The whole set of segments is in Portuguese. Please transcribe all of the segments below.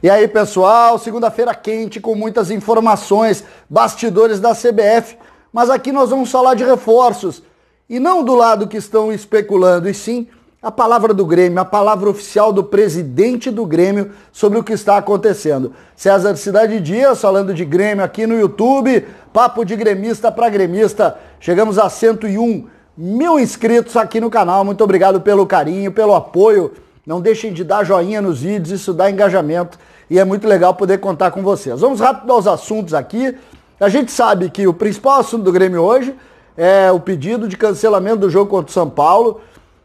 E aí, pessoal, segunda-feira quente com muitas informações, bastidores da CBF, mas aqui nós vamos falar de reforços e não do lado que estão especulando, e sim a palavra do Grêmio, a palavra oficial do presidente do Grêmio sobre o que está acontecendo. César Cidade Dias falando de Grêmio aqui no YouTube, papo de gremista para gremista. Chegamos a 101 mil inscritos aqui no canal. Muito obrigado pelo carinho, pelo apoio. Não deixem de dar joinha nos vídeos, isso dá engajamento e é muito legal poder contar com vocês. Vamos rápido aos assuntos aqui. A gente sabe que o principal assunto do Grêmio hoje é o pedido de cancelamento do jogo contra o São Paulo.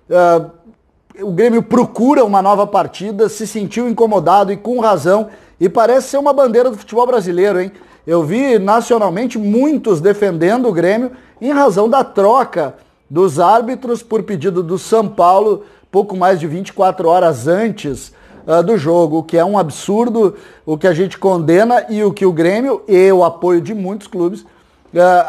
É, o Grêmio procura uma nova partida, se sentiu incomodado e com razão, e parece ser uma bandeira do futebol brasileiro, hein? Eu vi nacionalmente muitos defendendo o Grêmio em razão da troca dos árbitros por pedido do São Paulo pouco mais de 24 horas antes uh, do jogo, o que é um absurdo, o que a gente condena e o que o Grêmio e o apoio de muitos clubes uh,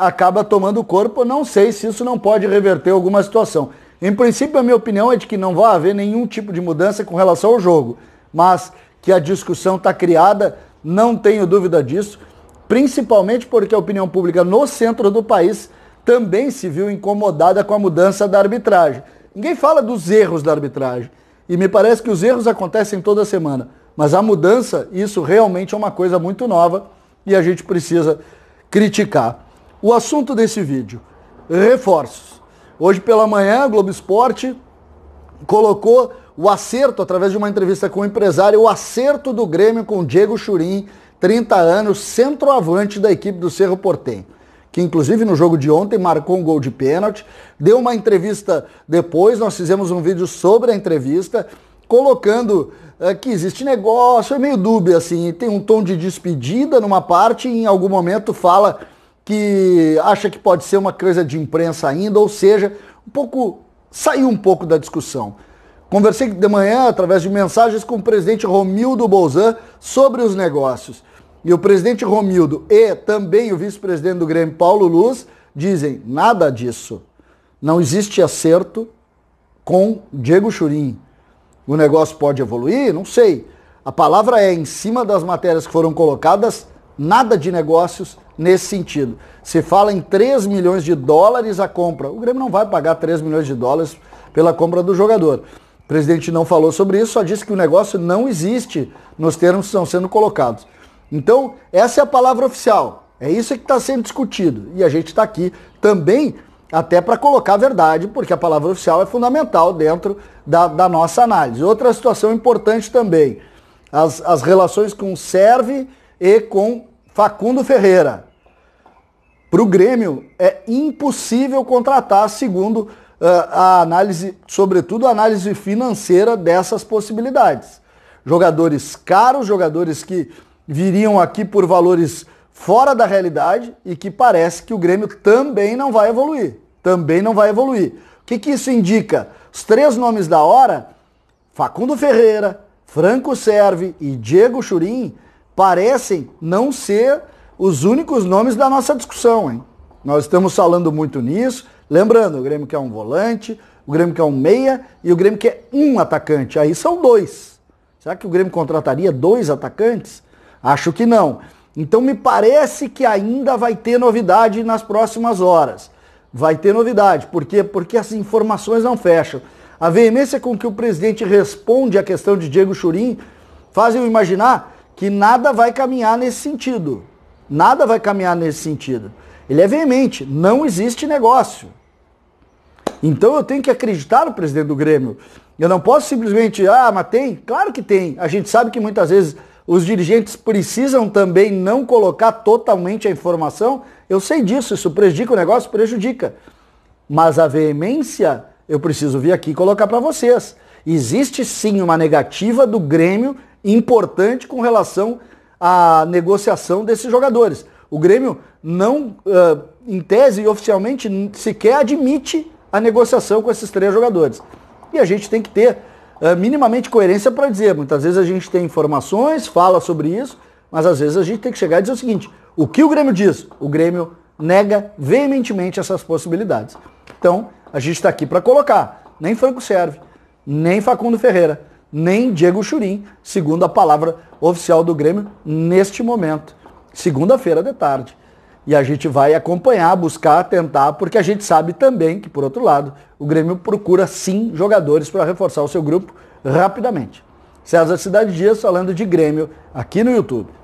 acaba tomando corpo. Não sei se isso não pode reverter alguma situação. Em princípio, a minha opinião é de que não vai haver nenhum tipo de mudança com relação ao jogo, mas que a discussão está criada, não tenho dúvida disso, principalmente porque a opinião pública no centro do país também se viu incomodada com a mudança da arbitragem. Ninguém fala dos erros da arbitragem. E me parece que os erros acontecem toda semana. Mas a mudança, isso realmente é uma coisa muito nova e a gente precisa criticar. O assunto desse vídeo, reforços. Hoje pela manhã, a Globo Esporte colocou o acerto, através de uma entrevista com o empresário, o acerto do Grêmio com Diego Churin, 30 anos, centroavante da equipe do Cerro Portem que inclusive no jogo de ontem marcou um gol de pênalti, deu uma entrevista depois, nós fizemos um vídeo sobre a entrevista, colocando eh, que existe negócio, é meio dúbio assim, tem um tom de despedida numa parte e em algum momento fala que acha que pode ser uma coisa de imprensa ainda, ou seja, um pouco saiu um pouco da discussão. Conversei de manhã através de mensagens com o presidente Romildo Bolzan sobre os negócios. E o presidente Romildo e também o vice-presidente do Grêmio, Paulo Luz, dizem nada disso. Não existe acerto com Diego Churin. O negócio pode evoluir? Não sei. A palavra é, em cima das matérias que foram colocadas, nada de negócios nesse sentido. Se fala em 3 milhões de dólares a compra. O Grêmio não vai pagar 3 milhões de dólares pela compra do jogador. O presidente não falou sobre isso, só disse que o negócio não existe nos termos que estão sendo colocados. Então, essa é a palavra oficial. É isso que está sendo discutido. E a gente está aqui também até para colocar a verdade, porque a palavra oficial é fundamental dentro da, da nossa análise. Outra situação importante também, as, as relações com o Serve e com Facundo Ferreira. Para o Grêmio, é impossível contratar, segundo uh, a análise, sobretudo a análise financeira dessas possibilidades. Jogadores caros, jogadores que viriam aqui por valores fora da realidade e que parece que o Grêmio também não vai evoluir. Também não vai evoluir. O que, que isso indica? Os três nomes da hora, Facundo Ferreira, Franco Serve e Diego Churin parecem não ser os únicos nomes da nossa discussão, hein? Nós estamos falando muito nisso. Lembrando, o Grêmio quer um volante, o Grêmio quer um meia e o Grêmio quer um atacante. Aí são dois. Será que o Grêmio contrataria dois atacantes? Acho que não. Então me parece que ainda vai ter novidade nas próximas horas. Vai ter novidade, por quê? Porque as informações não fecham. A veemência com que o presidente responde à questão de Diego Churin faz eu imaginar que nada vai caminhar nesse sentido. Nada vai caminhar nesse sentido. Ele é veemente, não existe negócio. Então eu tenho que acreditar no presidente do Grêmio. Eu não posso simplesmente, ah, mas tem? Claro que tem. A gente sabe que muitas vezes os dirigentes precisam também não colocar totalmente a informação. Eu sei disso, isso prejudica o negócio, prejudica. Mas a veemência, eu preciso vir aqui colocar para vocês. Existe sim uma negativa do Grêmio importante com relação à negociação desses jogadores. O Grêmio não, em tese, oficialmente sequer admite a negociação com esses três jogadores. E a gente tem que ter é, minimamente coerência para dizer. Muitas vezes a gente tem informações, fala sobre isso, mas às vezes a gente tem que chegar e dizer o seguinte: o que o Grêmio diz? O Grêmio nega veementemente essas possibilidades. Então, a gente está aqui para colocar. Nem Franco Serve, nem Facundo Ferreira, nem Diego Churim, segundo a palavra oficial do Grêmio, neste momento. Segunda-feira de tarde. E a gente vai acompanhar, buscar, tentar, porque a gente sabe também que, por outro lado, o Grêmio procura sim jogadores para reforçar o seu grupo rapidamente. César Cidade Dias falando de Grêmio aqui no YouTube.